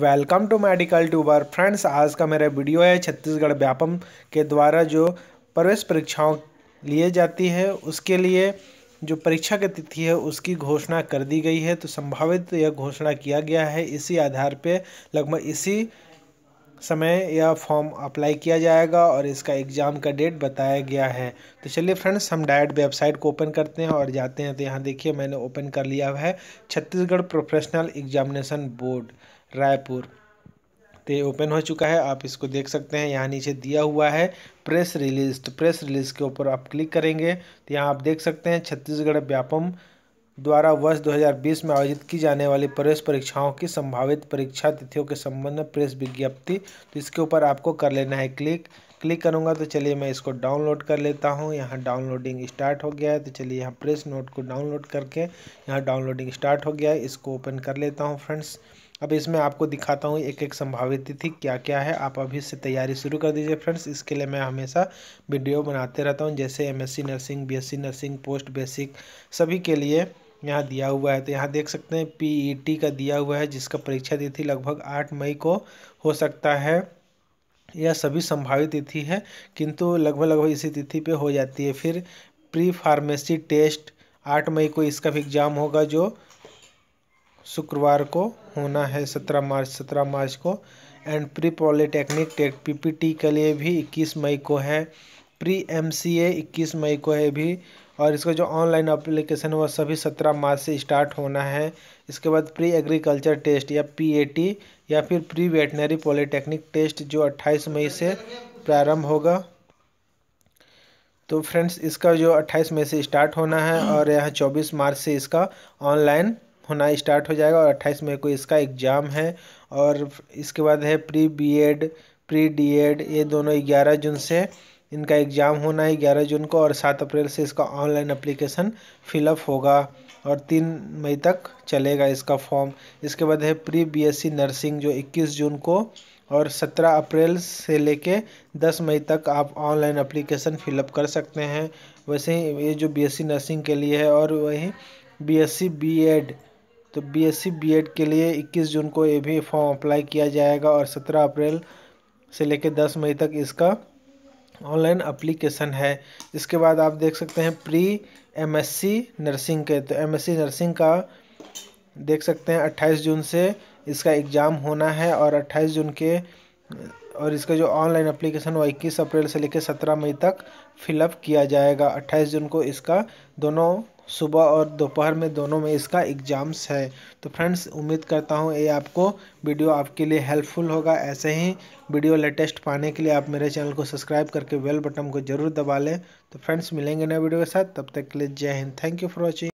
welcome to medical tuber friends आज का मेरा वीडियो है छत्तीसगढ़ व्यापम के द्वारा जो प्रवेश परीक्षाओं लिए जाती है उसके लिए जो परीक्षा की तिथि है उसकी घोषणा कर दी गई है तो संभावित यह घोषणा किया गया है इसी आधार पे लगभग इसी समय यह फॉर्म अप्लाई किया जाएगा और इसका एग्ज़ाम का डेट बताया गया है तो चलिए फ्रेंड्स हम डायरेक्ट वेबसाइट को ओपन करते हैं और जाते हैं तो यहाँ देखिए मैंने ओपन कर लिया है Chhattisgarh professional examination board Raipur तो ये ओपन हो चुका है आप इसको देख सकते हैं यहाँ नीचे दिया हुआ है प्रेस रिलीज तो प्रेस रिलीज के ऊपर आप क्लिक करेंगे तो यहाँ आप देख सकते हैं छत्तीसगढ़ व्यापम द्वारा वर्ष 2020 में आयोजित की जाने वाली प्रवेश परीक्षाओं की संभावित परीक्षा तिथियों के संबंध में प्रेस विज्ञप्ति तो इसके ऊपर आपको कर लेना है क्लिक क्लिक करूँगा तो चलिए मैं इसको डाउनलोड कर लेता हूँ यहाँ डाउनलोडिंग स्टार्ट हो गया है तो चलिए यहाँ प्रेस नोट को डाउनलोड करके यहाँ डाउनलोडिंग स्टार्ट हो गया है इसको ओपन कर लेता हूँ फ्रेंड्स अब इसमें आपको दिखाता हूँ एक एक संभावित तिथि क्या क्या है आप अभी से तैयारी शुरू कर दीजिए फ्रेंड्स इसके लिए मैं हमेशा वीडियो बनाते रहता हूँ जैसे MSc nursing BSc nursing post basic सभी के लिए यहाँ दिया हुआ है तो यहाँ देख सकते हैं पीईटी e का दिया हुआ है जिसका परीक्षा तिथि लगभग आठ मई को हो सकता है यह सभी संभावित तिथि है किंतु लगभग लगभग इसी तिथि पे हो जाती है फिर प्री फार्मेसी टेस्ट आठ मई को इसका भी एग्ज़ाम होगा जो शुक्रवार को होना है सत्रह मार्च सत्रह मार्च को एंड प्री पॉलिटेक्निक टेट पीपीटी के लिए भी इक्कीस मई को है प्री एमसीए इक्कीस मई को है भी और इसका जो ऑनलाइन अप्लीकेशन है वह सभी सत्रह मार्च से स्टार्ट होना है इसके बाद प्री एग्रीकल्चर टेस्ट या पीएटी या फिर प्री वेटनरी पॉलिटेक्निक टेस्ट जो अट्ठाईस मई से प्रारंभ होगा तो फ्रेंड्स इसका जो अट्ठाईस मई से स्टार्ट होना है और यह चौबीस मार्च से इसका ऑनलाइन होना स्टार्ट हो जाएगा और अट्ठाईस मई को इसका एग्ज़ाम है और इसके बाद है pre B Ed pre D Ed ये दोनों ग्यारह जून से इनका एग्ज़ाम होना है ग्यारह जून को और सात अप्रैल से इसका ऑनलाइन अप्लीकेशन फिलअप होगा और तीन मई तक चलेगा इसका फॉर्म इसके बाद है प्री बीएससी नर्सिंग जो 21 जून को और 17 अप्रैल से लेके 10 मई तक आप ऑनलाइन अप्लीकेशन फिलअप कर सकते हैं वैसे ही ये जो बीएससी नर्सिंग के लिए है और सी बीएससी बीएड तो बीएससी बीएड के लिए 21 जून को ये भी फॉर्म अप्लाई किया जाएगा और 17 अप्रैल से लेकर 10 मई तक इसका ऑनलाइन अप्लीकेशन है इसके बाद आप देख सकते हैं प्री एमएससी नर्सिंग के तो एमएससी नर्सिंग का देख सकते हैं 28 जून से इसका एग्ज़ाम होना है और 28 जून के और इसका जो ऑनलाइन अप्लीकेशन वो इक्कीस अप्रैल से लेकर सत्रह मई तक फिलअप किया जाएगा अट्ठाईस जून को इसका दोनों सुबह और दोपहर में दोनों में इसका एग्ज़ाम्स है तो फ्रेंड्स उम्मीद करता हूँ ये आपको वीडियो आपके लिए हेल्पफुल होगा ऐसे ही वीडियो लेटेस्ट पाने के लिए आप मेरे चैनल को सब्सक्राइब करके बेल बटन को जरूर दबा लें तो फ्रेंड्स मिलेंगे नए वीडियो के साथ तब तक के लिए जय हिंद थैंक यू फॉर वॉचिंग